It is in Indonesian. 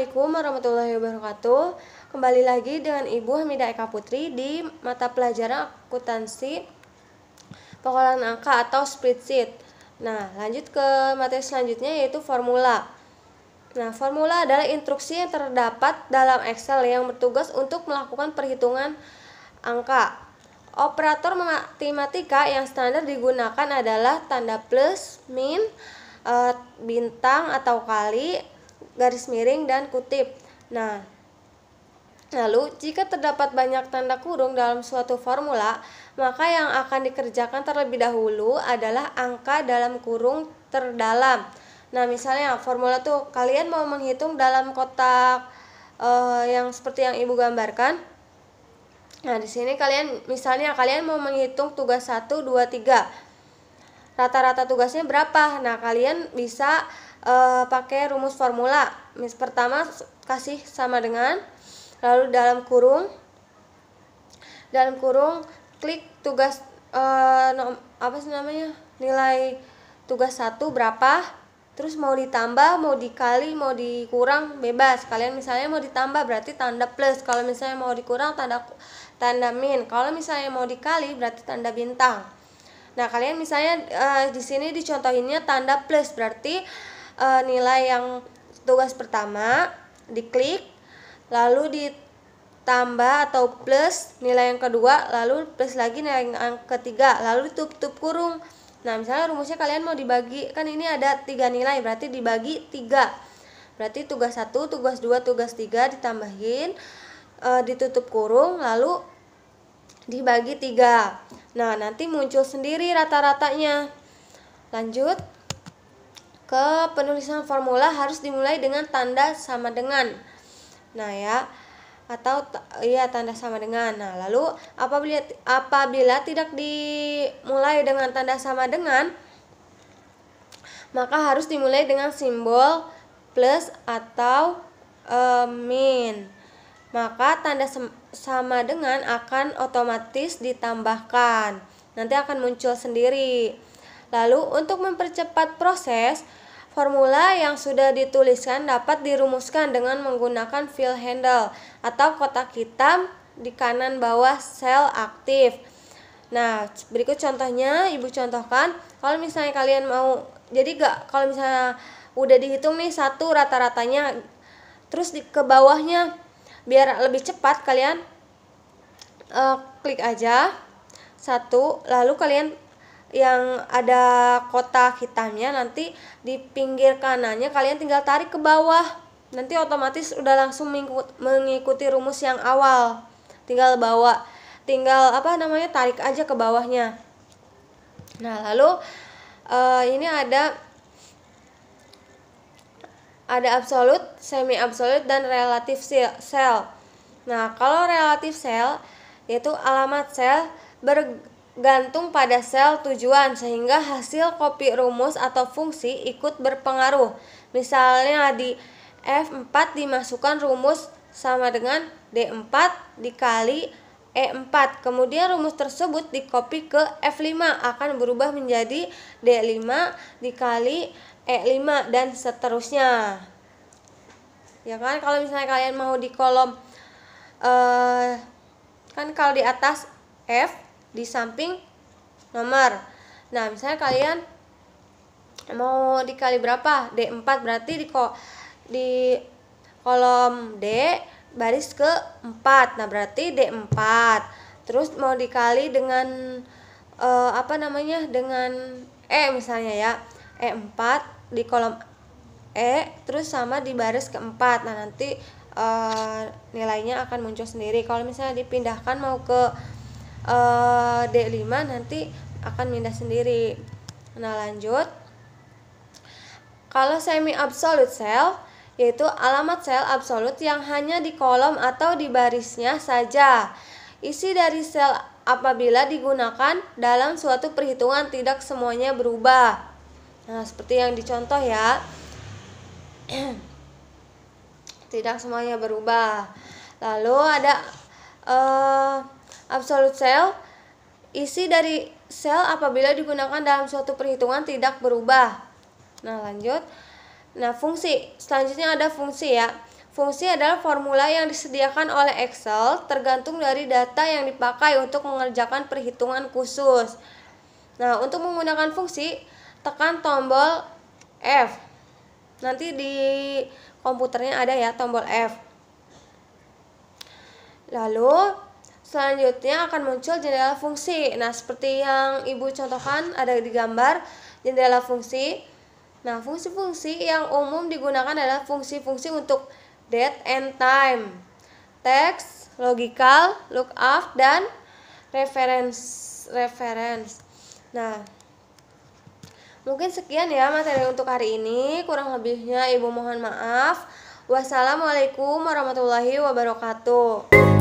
Assalamualaikum warahmatullahi wabarakatuh. Kembali lagi dengan Ibu Hamidah Eka Putri di mata pelajaran akuntansi pengolahan angka atau spreadsheet. Nah, lanjut ke materi selanjutnya yaitu formula. Nah, formula adalah instruksi yang terdapat dalam Excel yang bertugas untuk melakukan perhitungan angka. Operator matematika yang standar digunakan adalah tanda plus, min, eh, bintang atau kali, garis miring, dan kutip. Nah, Lalu, jika terdapat banyak tanda kurung dalam suatu formula, maka yang akan dikerjakan terlebih dahulu adalah angka dalam kurung terdalam. Nah, misalnya formula tuh kalian mau menghitung dalam kotak uh, yang seperti yang Ibu gambarkan. Nah, di sini kalian misalnya kalian mau menghitung tugas 1 2 3. Rata-rata tugasnya berapa? Nah, kalian bisa uh, pakai rumus formula. Mis pertama kasih sama dengan lalu dalam kurung dalam kurung klik tugas uh, nom, apa sih namanya? nilai tugas satu berapa? Terus mau ditambah, mau dikali, mau dikurang bebas. Kalian misalnya mau ditambah berarti tanda plus. Kalau misalnya mau dikurang tanda tanda min. Kalau misalnya mau dikali berarti tanda bintang. Nah, kalian misalnya uh, di sini dicontohinnya tanda plus berarti uh, nilai yang tugas pertama diklik lalu ditambah atau plus nilai yang kedua lalu plus lagi nilai yang ketiga lalu tutup-tutup kurung nah misalnya rumusnya kalian mau dibagi kan ini ada tiga nilai berarti dibagi tiga berarti tugas satu tugas dua tugas tiga ditambahin e, ditutup kurung lalu dibagi tiga nah nanti muncul sendiri rata-ratanya lanjut ke penulisan formula harus dimulai dengan tanda sama dengan. Nah ya, atau ya tanda sama dengan. Nah, lalu apabila apabila tidak dimulai dengan tanda sama dengan maka harus dimulai dengan simbol plus atau e, min. Maka tanda sama dengan akan otomatis ditambahkan. Nanti akan muncul sendiri. Lalu, untuk mempercepat proses, formula yang sudah dituliskan dapat dirumuskan dengan menggunakan fill handle atau kotak hitam di kanan bawah sel aktif. Nah, berikut contohnya ibu contohkan. Kalau misalnya kalian mau, jadi gak kalau misalnya udah dihitung nih satu rata-ratanya, terus di, ke bawahnya biar lebih cepat kalian uh, klik aja satu, lalu kalian yang ada kotak hitamnya nanti di pinggir kanannya kalian tinggal tarik ke bawah nanti otomatis udah langsung mengikuti rumus yang awal tinggal bawa tinggal apa namanya tarik aja ke bawahnya nah lalu uh, ini ada ada absolut semi absolut dan relatif sel nah kalau relatif sel yaitu alamat sel ber, gantung pada sel tujuan sehingga hasil kopi rumus atau fungsi ikut berpengaruh. Misalnya di F4 dimasukkan rumus sama dengan D4 dikali E4. Kemudian rumus tersebut dikopi ke F5 akan berubah menjadi D5 dikali E5 dan seterusnya. Ya kan kalau misalnya kalian mau di kolom eh, kan kalau di atas F di samping nomor. Nah, misalnya kalian mau dikali berapa? D4 berarti di ko di kolom D baris ke 4. Nah, berarti D4. Terus mau dikali dengan e, apa namanya? dengan E misalnya ya. E4 di kolom E terus sama di baris ke 4. nah nanti uh, nilainya akan muncul sendiri kalau misalnya dipindahkan mau ke Eh, D5 nanti akan pindah sendiri nah lanjut kalau semi absolute cell yaitu alamat sel absolut yang hanya di kolom atau di barisnya saja. Isi dari sel apabila digunakan dalam suatu perhitungan tidak semuanya berubah. Nah, seperti yang dicontoh ya. tidak semuanya berubah. Lalu ada eh, Absolute cell isi dari sel apabila digunakan dalam suatu perhitungan tidak berubah. Nah, lanjut. Nah, fungsi. Selanjutnya ada fungsi ya. Fungsi adalah formula yang disediakan oleh Excel tergantung dari data yang dipakai untuk mengerjakan perhitungan khusus. Nah, untuk menggunakan fungsi, tekan tombol F. Nanti di komputernya ada ya tombol F. Lalu Selanjutnya akan muncul jendela fungsi. Nah, seperti yang Ibu contohkan ada di gambar jendela fungsi. Nah, fungsi-fungsi yang umum digunakan adalah fungsi-fungsi untuk date and time, text, logical, lookup, dan reference. reference. Nah, mungkin sekian ya materi untuk hari ini. Kurang lebihnya Ibu mohon maaf. Wassalamualaikum warahmatullahi wabarakatuh.